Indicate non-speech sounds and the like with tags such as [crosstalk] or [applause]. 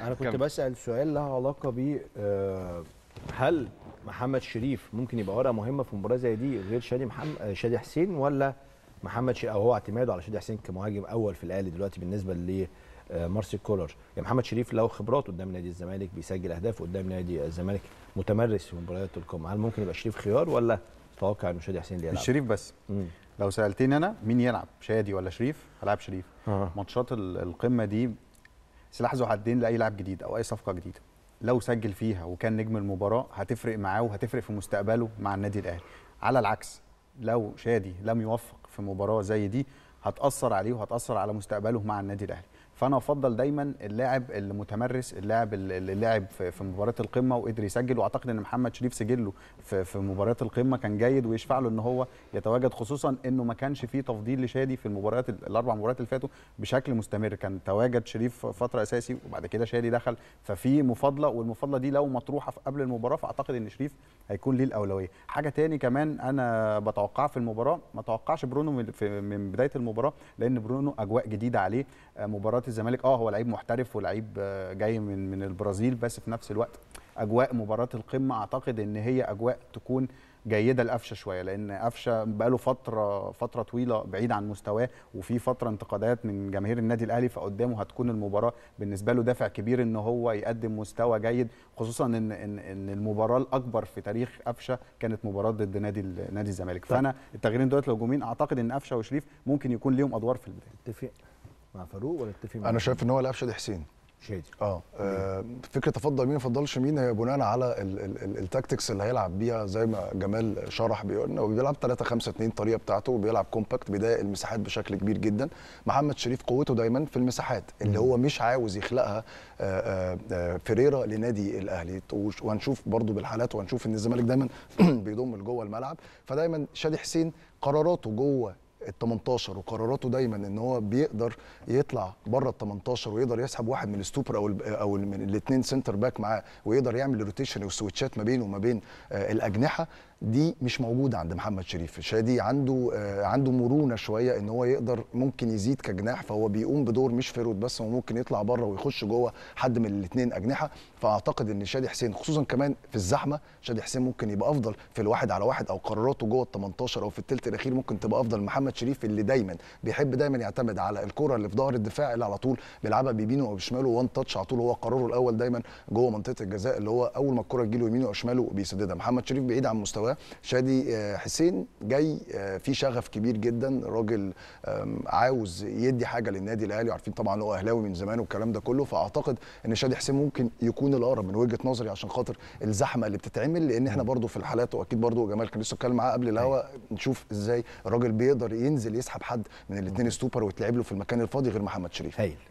انا كنت بسال سؤال لها علاقه ب آه، هل محمد شريف ممكن يبقى ورقه مهمه في مباراه زي دي غير شادي محمد آه، شادي حسين ولا محمد شريف او هو اعتماده على شادي حسين كمهاجم اول في الاهلي دلوقتي بالنسبه لمارسي آه، كولر يعني محمد شريف له خبرات قدام نادي الزمالك بيسجل اهداف قدام نادي الزمالك متمرس في مباريات القمه هل ممكن يبقى شريف خيار ولا تتوقع ان شادي حسين يلعب شريف بس مم. لو سالتني انا مين يلعب شادي ولا شريف هلعب شريف آه. ماتشات القمه دي سلاح ذو حدين لاي لاعب جديد او اي صفقه جديده لو سجل فيها وكان نجم المباراه هتفرق معاه وهتفرق في مستقبله مع النادي الاهلي على العكس لو شادي لم يوفق في مباراه زي دي هتاثر عليه وهتاثر على مستقبله مع النادي الاهلي فانا افضل دايما اللاعب المتمرس اللاعب اللي لعب في مباراه القمه وقدر يسجل واعتقد ان محمد شريف سجله في مباراه القمه كان جيد ويشفع له ان هو يتواجد خصوصا انه ما كانش فيه تفضيل لشادي في المباريات الاربع مباريات اللي فاتوا بشكل مستمر كان تواجد شريف فتره اساسي وبعد كده شادي دخل ففي مفاضله والمفاضله دي لو مطروحه في قبل المباراه فاعتقد ان شريف هيكون ليه الاولويه حاجه تاني كمان انا بتوقعها في المباراه ما توقعش برونو من بدايه المباراه المباراه لان برونو اجواء جديده عليه آه، مباراه الزمالك اه هو لعيب محترف ولعيب آه، جاي من من البرازيل بس في نفس الوقت اجواء مباراه القمه اعتقد ان هي اجواء تكون جيده لقفشه شويه لان قفشه بقاله فتره فتره طويله بعيد عن مستواه وفي فتره انتقادات من جماهير النادي الاهلي فقدامه هتكون المباراه بالنسبه له دافع كبير ان هو يقدم مستوى جيد خصوصا ان ان, إن المباراه الاكبر في تاريخ قفشه كانت مباراه ضد نادي نادي الزمالك طيب. فانا التغييرين دولت الهجومين اعتقد ان قفشه وشريف ممكن يكون ليهم ادوار في البدايه اتفق مع فاروق ولا اتفق انا شايف ان هو القفشه دي حسين شادي آه. اه, آه فكره تفضل مين ما فضلش مين هي بناء على التاكتكس اللي هيلعب بيها زي ما جمال شرح بيقولنا وبيلعب 3 5 2 الطريقه بتاعته وبيلعب كومباكت بيضايق المساحات بشكل كبير جدا محمد شريف قوته دايما في المساحات اللي هو مش عاوز يخلقها آه، آه، فيريرا لنادي الاهلي وهنشوف برضو بالحالات وهنشوف ان الزمالك دايما [clears throat] بيضم لجوه الملعب فدايما شادي حسين قراراته جوه ال 18 وقراراته دايما ان هو بيقدر يطلع بره ال 18 ويقدر يسحب واحد من الستوبر او او من الاثنين سنتر باك معاه ويقدر يعمل روتيشن وسويتشات ما بينه وما بين آه، الاجنحه دي مش موجوده عند محمد شريف شادي عنده آه، عنده مرونه شويه ان هو يقدر ممكن يزيد كجناح فهو بيقوم بدور مش فيرود بس هو ممكن يطلع بره ويخش جوه حد من الاثنين اجنحه فاعتقد ان شادي حسين خصوصا كمان في الزحمه شادي حسين ممكن يبقى افضل في الواحد على واحد او قراراته جوه ال 18 او في الثلث الاخير ممكن تبقى افضل محمد محمد شريف اللي دايما بيحب دايما يعتمد على الكره اللي في ظهر الدفاع اللي على طول بيلعبها بيمينه او بشماله وان تاتش على طول هو قراره الاول دايما جوه منطقه الجزاء اللي هو اول ما الكره تجيله يمينه او شماله بيسددها محمد شريف بعيد عن مستواه شادي آه، حسين جاي آه، في شغف كبير جدا راجل عاوز يدي حاجه للنادي الاهلي وعارفين طبعا هو اهلاوي من زمان والكلام ده كله فاعتقد ان شادي حسين ممكن يكون الاقرب من وجهه نظري عشان خاطر الزحمه اللي بتتعمل لان احنا برده في الحالات واكيد برده جمال كان لسه اتكلم معاه قبل الهوا أيوة. نشوف ازاي الراجل بيقدر ينزل يسحب حد من الاثنين ستوبر ويتلعب له في المكان الفاضي غير محمد شريف هايل